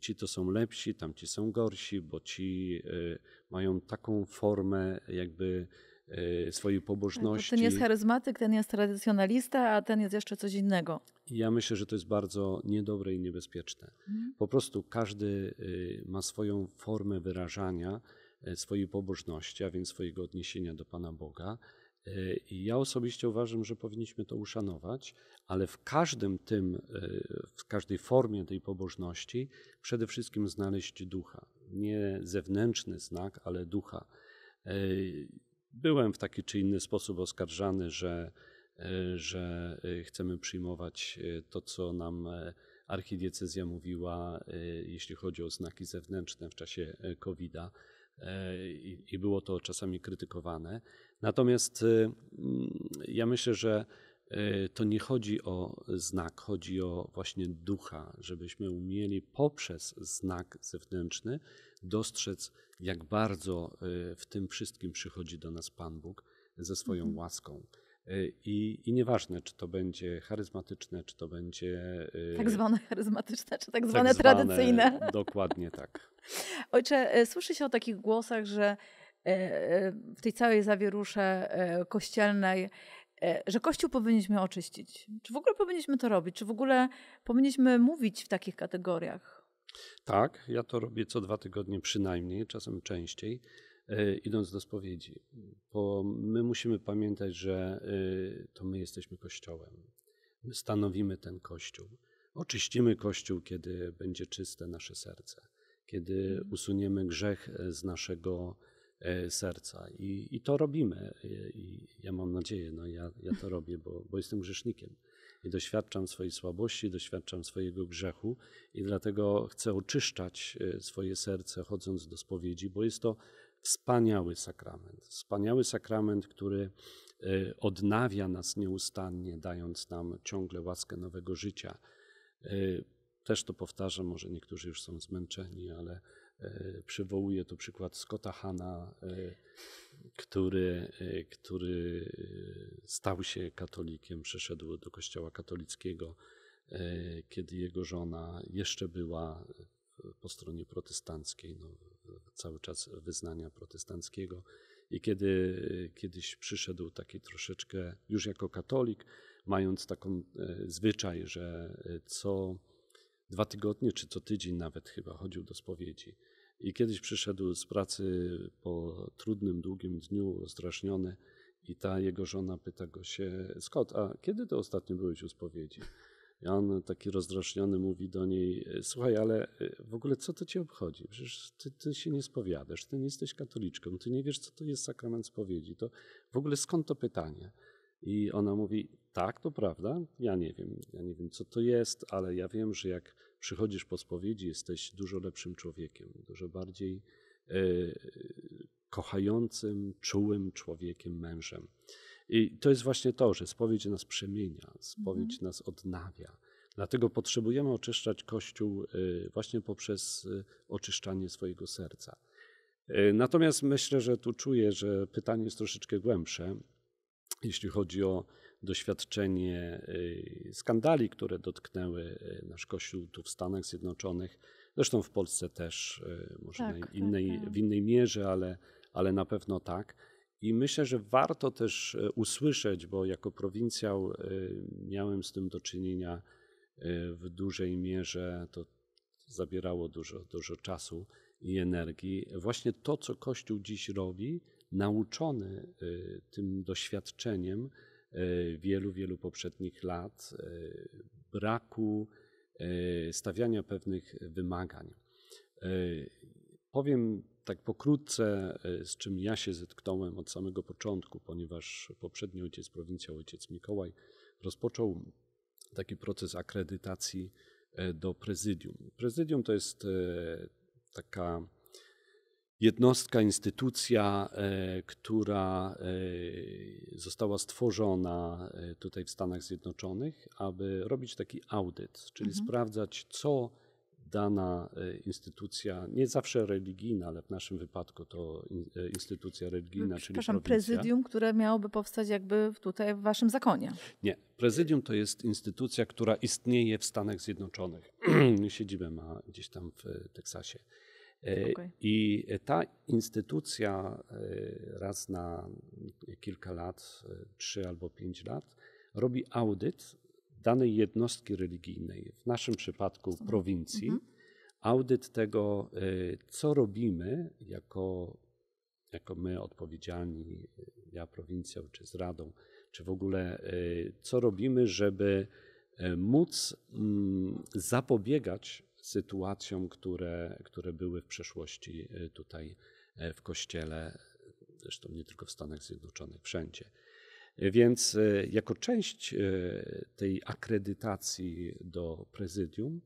ci to są lepsi, tamci są gorsi, bo ci mają taką formę jakby Y, swojej tak, pobożności. ten jest charyzmatyk, ten jest tradycjonalista, a ten jest jeszcze coś innego. ja myślę, że to jest bardzo niedobre i niebezpieczne. Mhm. Po prostu każdy y, ma swoją formę wyrażania y, swojej pobożności, a więc swojego odniesienia do Pana Boga. I ja osobiście uważam, że powinniśmy to uszanować, ale w każdym tym, w każdej formie tej pobożności przede wszystkim znaleźć ducha. Nie zewnętrzny znak, ale ducha byłem w taki czy inny sposób oskarżany, że, e, że e, chcemy przyjmować e, to, co nam archidiecezja mówiła, jeśli chodzi o znaki zewnętrzne w czasie COVID-a. I, I było to czasami krytykowane. Natomiast mm, ja myślę, że to nie chodzi o znak, chodzi o właśnie ducha, żebyśmy umieli poprzez znak zewnętrzny dostrzec, jak bardzo y, w tym wszystkim przychodzi do nas Pan Bóg ze swoją mhm. łaską. Y, I, I nieważne, czy to będzie charyzmatyczne, czy to będzie. Y, tak zwane charyzmatyczne, czy tak zwane, tak zwane tradycyjne. *laughs* Dokładnie tak. Ojcze, słyszy się o takich głosach, że w tej całej zawierusze kościelnej, że Kościół powinniśmy oczyścić. Czy w ogóle powinniśmy to robić? Czy w ogóle powinniśmy mówić w takich kategoriach? Tak, ja to robię co dwa tygodnie przynajmniej, czasem częściej, e, idąc do spowiedzi. Bo my musimy pamiętać, że e, to my jesteśmy Kościołem. My stanowimy ten Kościół. Oczyścimy Kościół, kiedy będzie czyste nasze serce, kiedy mhm. usuniemy grzech e, z naszego serca. I, i to robimy. I ja mam nadzieję, no ja, ja to robię, bo, bo jestem grzesznikiem i doświadczam swojej słabości, doświadczam swojego grzechu i dlatego chcę oczyszczać e, swoje serce chodząc do spowiedzi, bo jest to wspaniały sakrament. Wspaniały sakrament, który e, odnawia nas nieustannie, dając nam ciągle łaskę nowego życia. E, też to powtarzam, może niektórzy już są zmęczeni, ale E, przywołuję tu przykład Scotta Hanna, e, który, e, który stał się katolikiem, przeszedł do kościoła katolickiego, kiedy jego żona jeszcze była po stronie protestanckiej, no, cały czas wyznania protestanckiego. I kiedy kiedyś przyszedł taki troszeczkę, już jako katolik, mając taką zwyczaj, że co dwa tygodnie czy co tydzień nawet chyba chodził do spowiedzi. I kiedyś przyszedł z pracy po trudnym, długim dniu, rozdrażniony i ta jego żona pyta go się: Scott, a kiedy to ostatnio byłeś u spowiedzi? I on taki rozdrażniony mówi do niej: Słuchaj, ale e, w ogóle co to cię obchodzi? Przecież ty, ty, się nie spowiadasz, ty nie jesteś katoliczką, ty nie wiesz, co to jest sakrament spowiedzi. To w ogóle skąd to pytanie? I ona mówi: Tak, to prawda. Ja nie wiem, ja nie wiem, co to jest, ale ja wiem, że jak przychodzisz po spowiedzi, jesteś dużo lepszym człowiekiem, dużo bardziej e, kochającym, czułym człowiekiem, mężem. I to jest właśnie to, że spowiedź nas przemienia, spowiedź mhm. nas odnawia. Dlatego potrzebujemy oczyszczać Kościół e, właśnie poprzez e, oczyszczanie swojego serca. Natomiast myślę, że tu czuję, że pytanie jest troszeczkę głębsze, jeśli chodzi o doświadczenie y, skandali, które dotknęły y, nasz kościół tu w Stanach Zjednoczonych. Zresztą w Polsce też, y, może tak, tak, innej, tak. w innej mierze, ale, ale na pewno tak. I myślę, że warto też usłyszeć, bo jako prowincjał miałem z tym do czynienia w dużej mierze. To zabierało dużo, dużo czasu i energii. Właśnie to, co Kościół dziś robi, nauczony tym doświadczeniem, E, wielu, wielu poprzednich lat e, braku e, stawiania pewnych wymagań. Powiem tak pokrótce, z czym ja się zetknąłem od samego początku, ponieważ poprzedni ojciec prowincja, ojciec Mikołaj, rozpoczął taki proces akredytacji do prezydium. Prezydium to jest taka jednostka, instytucja, e, która e, została stworzona e, tutaj w Stanach Zjednoczonych, aby robić taki audyt, czyli mhm. sprawdzać, co dana instytucja, nie zawsze religijna, ale w naszym wypadku to instytucja religijna, czyli prowincja. prezydium, które miałoby powstać jakby tutaj w waszym zakonie. Nie, prezydium to jest instytucja, która istnieje w Stanach Zjednoczonych. *clears throat* Siedzibę ma gdzieś tam w Teksasie. Okay. I ta instytucja e, raz na kilka lat, e, trzy albo pięć lat, robi audyt danej jednostki religijnej, w naszym przypadku prowincji, mm -hmm. audyt tego, e, co robimy jako, jako my odpowiedzialni, ja prowincją czy z Radą, czy w ogóle co robimy, żeby móc mm, zapobiegać sytuacjom, które, które były w przeszłości e, tutaj e, w kościele, zresztą nie tylko w Stanach Zjednoczonych, wszędzie. E, więc jako część tej akredytacji do prezydium,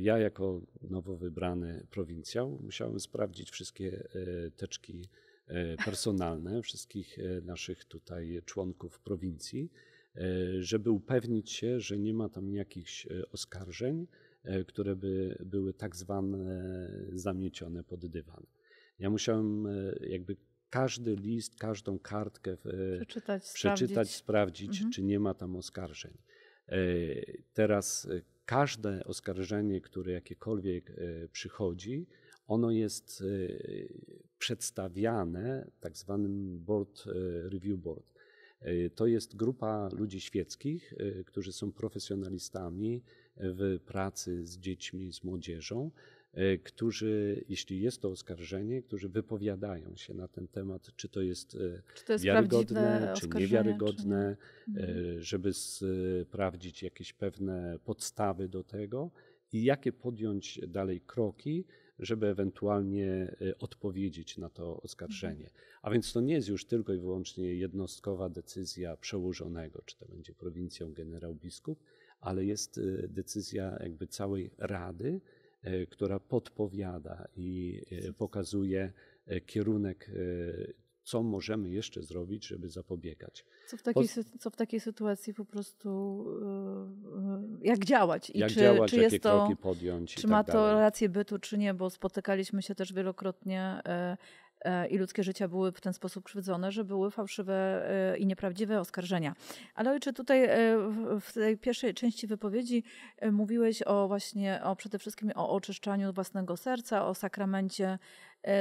ja jako nowo wybrany prowincjał musiałem sprawdzić wszystkie teczki personalne wszystkich naszych tutaj członków prowincji, żeby upewnić się, że nie ma tam jakichś oskarżeń, E, które by były tak zwane e, zamiecione pod dywan. Ja musiałem e, jakby każdy list, każdą kartkę przeczytać, przeczytać sprawdzić, sprawdzić mhm. czy nie ma tam oskarżeń. Teraz każde oskarżenie, które jakiekolwiek przychodzi, ono jest przedstawiane tak zwanym board review board. To jest grupa ludzi świeckich, którzy są profesjonalistami, w pracy z dziećmi, z młodzieżą, e, którzy, jeśli jest to oskarżenie, którzy wypowiadają się na ten temat, czy to jest, e, czy to jest wiarygodne, czy niewiarygodne, czy... E, mhm. żeby sprawdzić jakieś pewne podstawy do tego i jakie podjąć dalej kroki, żeby ewentualnie odpowiedzieć na to oskarżenie. Mhm. A więc to nie jest już tylko i wyłącznie jednostkowa decyzja przełożonego, czy to będzie prowincją generał biskup, ale jest y, decyzja jakby całej Rady, e, która podpowiada i e, pokazuje e, kierunek, co możemy jeszcze zrobić, żeby zapobiegać. Co w takiej, co w takiej sytuacji po prostu y, y, jak działać i jak czy, działać, czy jakie to, podjąć. Czy tak ma dalej. to rację bytu, czy nie, bo spotykaliśmy się też wielokrotnie E, i ludzkie życia były w ten sposób krzywdzone, że były fałszywe e, i nieprawdziwe oskarżenia. Ale ojcze, tutaj e, w tej pierwszej części wypowiedzi mówiłeś o właśnie, o przede wszystkim o oczyszczaniu własnego serca, o sakramencie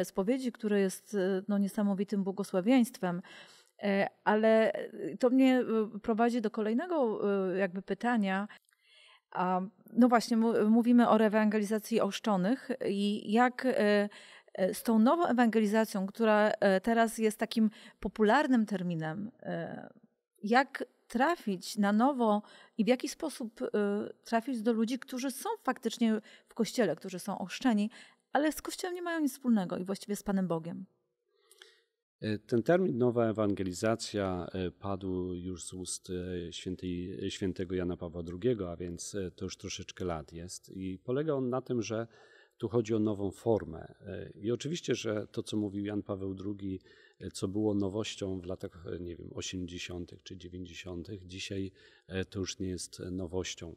spowiedzi, który jest no, niesamowitym błogosławieństwem. Ale to mnie prowadzi do kolejnego jakby pytania, no właśnie, mówimy o rewangelizacji oszczonych i jak E, z tą nową ewangelizacją, która e, teraz jest takim popularnym terminem, e, jak trafić na nowo i w jaki sposób trafić do ludzi, którzy są faktycznie w kościele, którzy są ochrzczeni, ale z kościołem nie mają nic wspólnego i właściwie z Panem Bogiem? Ten termin nowa ewangelizacja padł już z ust świętej, świętego Jana Pawła II, a więc to już troszeczkę lat jest. I polega on na tym, że tu chodzi o nową formę. E, I oczywiście, że to, co mówił Jan Paweł II, e, co było nowością w latach, e, nie wiem, 80. czy 90., dzisiaj to już nie jest nowością.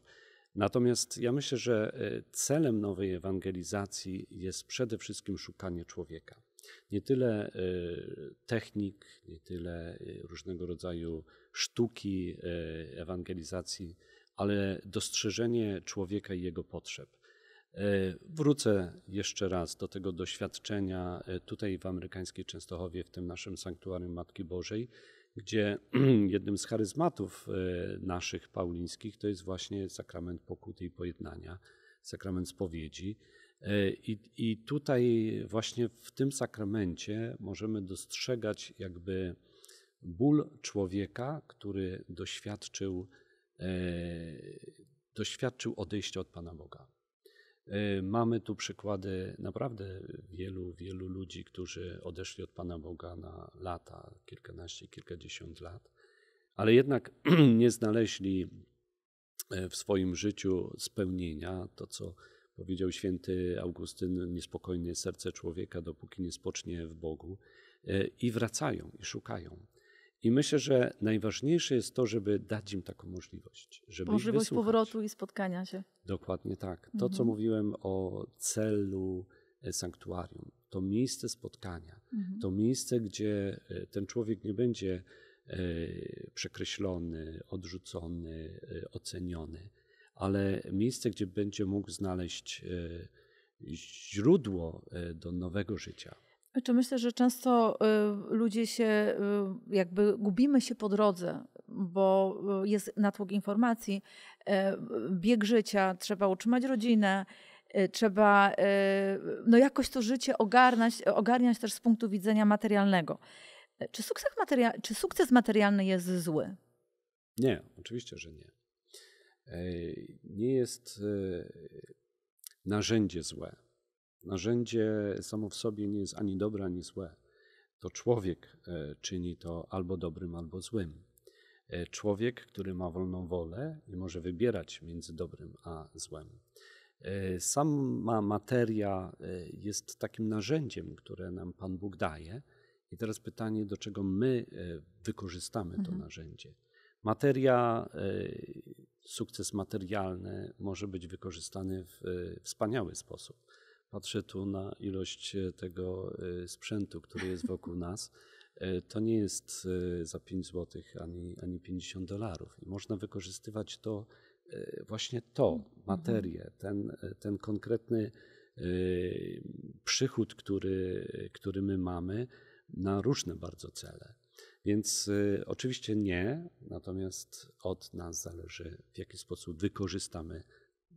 Natomiast ja myślę, że celem nowej ewangelizacji jest przede wszystkim szukanie człowieka. Nie tyle technik, nie tyle różnego rodzaju sztuki ewangelizacji, ale dostrzeżenie człowieka i jego potrzeb. E, wrócę jeszcze raz do tego doświadczenia e, tutaj w amerykańskiej Częstochowie, w tym naszym sanktuarium Matki Bożej, gdzie *clears throat* jednym z charyzmatów e, naszych paulińskich to jest właśnie sakrament pokuty i pojednania, sakrament spowiedzi. I, I tutaj właśnie w tym sakramencie możemy dostrzegać jakby ból człowieka, który doświadczył, doświadczył odejścia od Pana Boga Y, mamy tu przykłady naprawdę wielu, wielu ludzi, którzy odeszli od Pana Boga na lata, kilkanaście, kilkadziesiąt lat, ale jednak *clears throat* nie znaleźli e, w swoim życiu spełnienia. To, co powiedział święty Augustyn, "niespokojne serce człowieka, dopóki nie spocznie w Bogu, e, i wracają i szukają. I myślę, że najważniejsze jest to, żeby dać im taką możliwość. Żeby możliwość powrotu i spotkania się. Dokładnie tak. To, mhm. co mówiłem o celu e, sanktuarium, to miejsce spotkania, mhm. to miejsce, gdzie e, ten człowiek nie będzie e, przekreślony, odrzucony, oceniony, ale miejsce, gdzie będzie mógł znaleźć źródło do nowego życia. Czy myślę, że często y, ludzie się, y, jakby gubimy się po drodze, bo y, jest natłok informacji, e, bieg życia, trzeba utrzymać rodzinę, trzeba no jakoś to życie ogarniać, ogarniać też z punktu widzenia materialnego. E, czy sukces, materia czy sukces materialny jest zły? Nie, oczywiście, że nie. E, nie jest narzędzie złe Narzędzie samo w sobie nie jest ani dobre, ani złe. To człowiek e, czyni to albo dobrym, albo złym. E, człowiek, który ma wolną wolę i może wybierać między dobrym a złem. E, sama materia jest takim narzędziem, które nam Pan Bóg daje. I teraz pytanie, do czego my wykorzystamy to mhm. narzędzie. Materia, sukces materialny może być wykorzystany w wspaniały sposób Patrzę tu na ilość e, tego e, sprzętu, który jest wokół *laughs* nas. E, to nie jest za 5 zł ani, ani 50 dolarów. I można wykorzystywać to, właśnie to, mhm. materię, ten, ten konkretny przychód, który, który my mamy, na różne bardzo cele. Więc y, oczywiście nie, natomiast od nas zależy, w jaki sposób wykorzystamy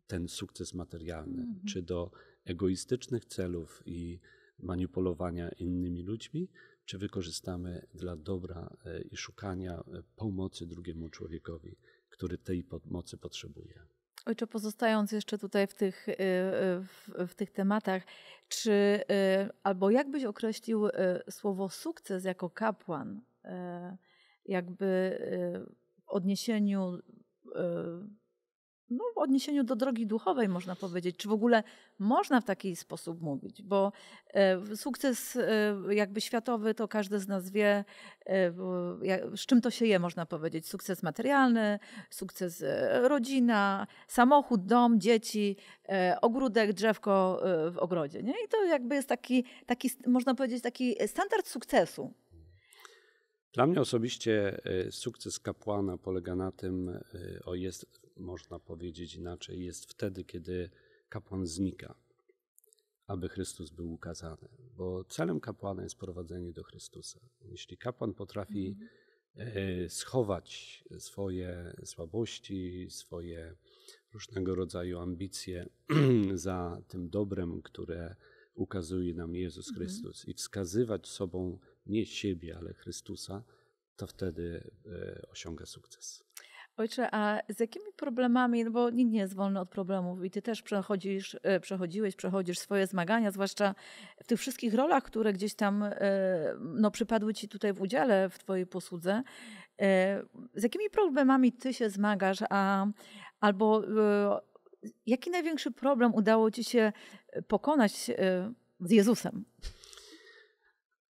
ten sukces materialny, mm -hmm. czy do egoistycznych celów i manipulowania innymi ludźmi, czy wykorzystamy dla dobra e, i szukania e, pomocy drugiemu człowiekowi, który tej pomocy potrzebuje. Ojcze, pozostając jeszcze tutaj w tych, e, w, w, tych tematach, czy albo jakbyś określił słowo sukces jako kapłan, jakby w odniesieniu no, w odniesieniu do drogi duchowej można powiedzieć, czy w ogóle można w taki sposób mówić, bo e, sukces e, jakby światowy to każdy z nas wie, e, z czym to się je, można powiedzieć. Sukces materialny, sukces rodzina, samochód, dom, dzieci, ogródek, drzewko w ogrodzie. Nie? I to jakby jest taki, taki, można powiedzieć, taki standard sukcesu. Dla mnie osobiście sukces kapłana polega na tym, o jest można powiedzieć inaczej, jest wtedy, kiedy kapłan znika, aby Chrystus był ukazany. Bo celem kapłana jest prowadzenie do Chrystusa. Jeśli kapłan potrafi e, schować swoje słabości, swoje różnego rodzaju ambicje *clears throat* za tym dobrem, które ukazuje nam Jezus mhm. Chrystus i wskazywać sobą nie siebie, ale Chrystusa, to wtedy e, osiąga sukces. Ojcze, a z jakimi problemami, no bo nikt nie jest wolny od problemów i ty też przechodzisz, e, przechodziłeś, przechodzisz swoje zmagania, zwłaszcza w tych wszystkich rolach, które gdzieś tam e, no, przypadły ci tutaj w udziale w twojej posłudze. E, z jakimi problemami ty się zmagasz, a, albo jaki największy problem udało ci się pokonać z Jezusem?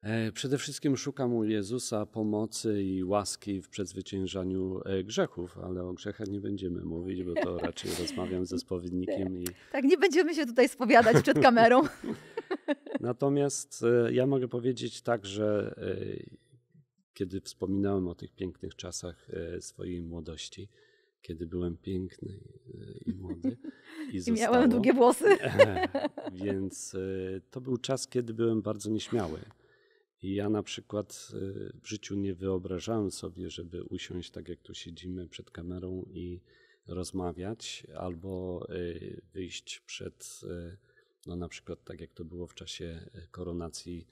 E, przede wszystkim szukam u Jezusa pomocy i łaski w przezwyciężaniu e, grzechów, ale o grzechach nie będziemy mówić, bo to *laughs* raczej rozmawiam ze spowiednikiem. I... Tak, nie będziemy się tutaj spowiadać przed kamerą. *laughs* *laughs* Natomiast e, ja mogę powiedzieć tak, że kiedy wspominałem o tych pięknych czasach swojej młodości, kiedy byłem piękny i młody. I, I miałem długie włosy. Więc to był czas, kiedy byłem bardzo nieśmiały. I ja na przykład y, w życiu nie wyobrażałem sobie, żeby usiąść tak jak tu siedzimy przed kamerą i rozmawiać, albo y, wyjść przed, y, no na przykład tak jak to było w czasie koronacji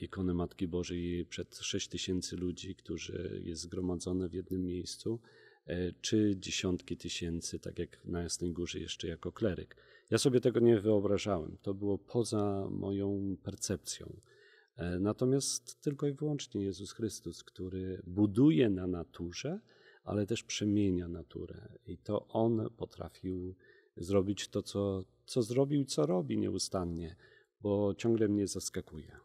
ikony Matki Bożej przed 6 tysięcy ludzi, którzy jest zgromadzone w jednym miejscu, czy dziesiątki tysięcy, tak jak na Jasnej Górze jeszcze jako kleryk. Ja sobie tego nie wyobrażałem. To było poza moją percepcją. E, natomiast tylko i wyłącznie Jezus Chrystus, który buduje na naturze, ale też przemienia naturę. I to On potrafił zrobić to, co, co zrobił, co robi nieustannie, bo ciągle mnie zaskakuje.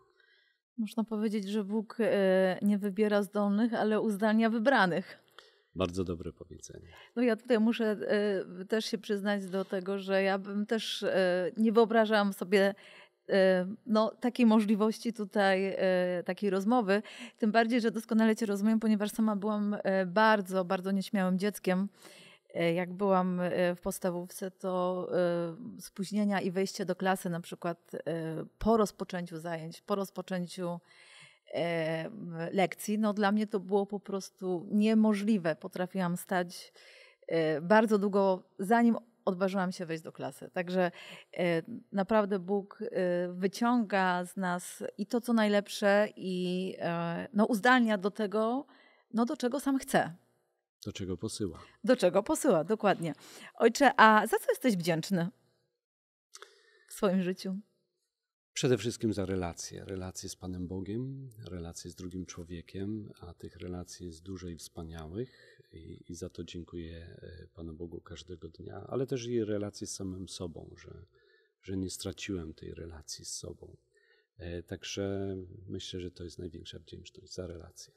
Można powiedzieć, że Bóg e, nie wybiera zdolnych, ale uzdalnia wybranych. Bardzo dobre powiedzenie. No ja tutaj muszę e, też się przyznać do tego, że ja bym też nie wyobrażałam sobie no, takiej możliwości tutaj, e, takiej rozmowy. Tym bardziej, że doskonale Cię rozumiem, ponieważ sama byłam e, bardzo, bardzo nieśmiałym dzieckiem. E, jak byłam w podstawówce, to spóźnienia i wejście do klasy, na przykład po rozpoczęciu zajęć, po rozpoczęciu lekcji, no dla mnie to było po prostu niemożliwe. Potrafiłam stać bardzo długo, zanim odważyłam się wejść do klasy. Także e, naprawdę Bóg e, wyciąga z nas i to, co najlepsze, i e, no, uzdalnia do tego, no, do czego sam chce. Do czego posyła. Do czego posyła, dokładnie. Ojcze, a za co jesteś wdzięczny w swoim życiu? Przede wszystkim za relacje. Relacje z Panem Bogiem, relacje z drugim człowiekiem, a tych relacji jest dużo i wspaniałych i, i za to dziękuję e, Panu Bogu każdego dnia, ale też i relacji z samym sobą, że, że nie straciłem tej relacji z sobą. E, także myślę, że to jest największa wdzięczność za relację.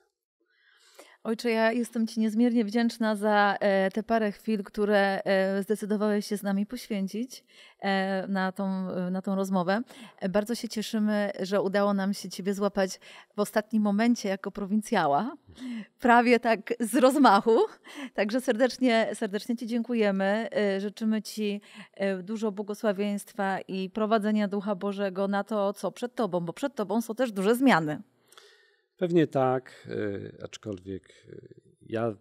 Ojcze, ja jestem Ci niezmiernie wdzięczna za e, te parę chwil, które e, zdecydowałeś się z nami poświęcić e, na tą, na tą rozmowę. Bardzo się cieszymy, że udało nam się Ciebie złapać w ostatnim momencie jako prowincjała, prawie tak z rozmachu. Także serdecznie, serdecznie Ci dziękujemy. Życzymy Ci dużo błogosławieństwa i prowadzenia Ducha Bożego na to, co przed Tobą, bo przed Tobą są też duże zmiany. Pewnie tak, e, aczkolwiek e, ja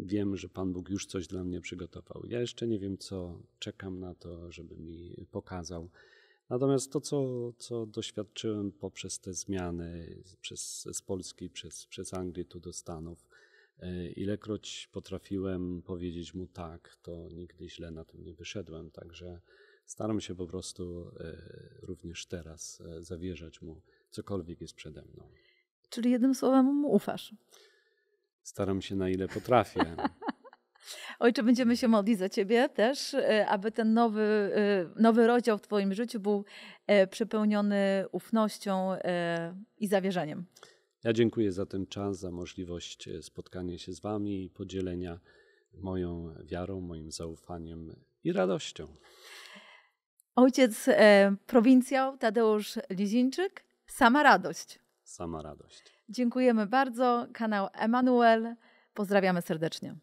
wiem, że Pan Bóg już coś dla mnie przygotował. Ja jeszcze nie wiem, co czekam na to, żeby mi pokazał. Natomiast to, co, co doświadczyłem poprzez te zmiany przez, z Polski, przez, przez Anglię tu do Stanów, e, ilekroć potrafiłem powiedzieć mu tak, to nigdy źle na tym nie wyszedłem. Także staram się po prostu również teraz zawierzać mu, cokolwiek jest przede mną. Czyli jednym słowem mu ufasz. Staram się na ile potrafię. *laughs* Ojcze, będziemy się modlić za Ciebie też, e, aby ten nowy, e, nowy rozdział w Twoim życiu był e, przepełniony ufnością i zawierzeniem. Ja dziękuję za ten czas, za możliwość spotkania się z Wami i podzielenia moją wiarą, moim zaufaniem i radością. Ojciec e, prowincjał Tadeusz Lizińczyk, sama radość sama radość. Dziękujemy bardzo. Kanał Emanuel. Pozdrawiamy serdecznie.